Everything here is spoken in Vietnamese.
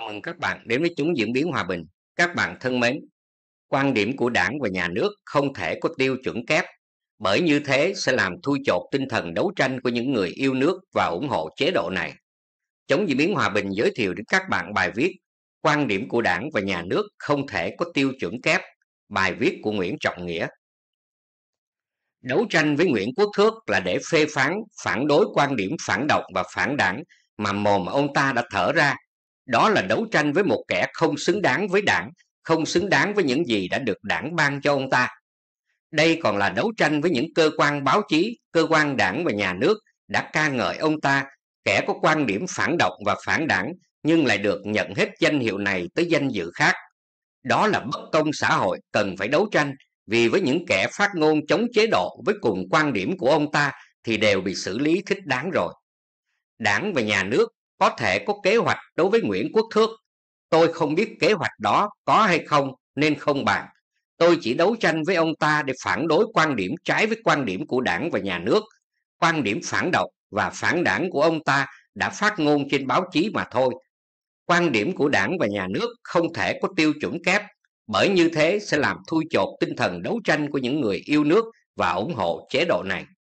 Chào mừng các bạn đến với chúng diễn biến hòa bình. Các bạn thân mến, quan điểm của đảng và nhà nước không thể có tiêu chuẩn kép, bởi như thế sẽ làm thui chột tinh thần đấu tranh của những người yêu nước và ủng hộ chế độ này. Chống diễn biến hòa bình giới thiệu đến các bạn bài viết Quan điểm của đảng và nhà nước không thể có tiêu chuẩn kép, bài viết của Nguyễn Trọng Nghĩa. Đấu tranh với Nguyễn Quốc Thước là để phê phán, phản đối quan điểm phản động và phản đảng mà mồm ông ta đã thở ra đó là đấu tranh với một kẻ không xứng đáng với đảng không xứng đáng với những gì đã được đảng ban cho ông ta đây còn là đấu tranh với những cơ quan báo chí cơ quan đảng và nhà nước đã ca ngợi ông ta kẻ có quan điểm phản động và phản đảng nhưng lại được nhận hết danh hiệu này tới danh dự khác đó là bất công xã hội cần phải đấu tranh vì với những kẻ phát ngôn chống chế độ với cùng quan điểm của ông ta thì đều bị xử lý thích đáng rồi đảng và nhà nước có thể có kế hoạch đối với Nguyễn Quốc Thước. Tôi không biết kế hoạch đó có hay không nên không bàn. Tôi chỉ đấu tranh với ông ta để phản đối quan điểm trái với quan điểm của đảng và nhà nước, quan điểm phản động và phản đảng của ông ta đã phát ngôn trên báo chí mà thôi. Quan điểm của đảng và nhà nước không thể có tiêu chuẩn kép, bởi như thế sẽ làm thui chột tinh thần đấu tranh của những người yêu nước và ủng hộ chế độ này.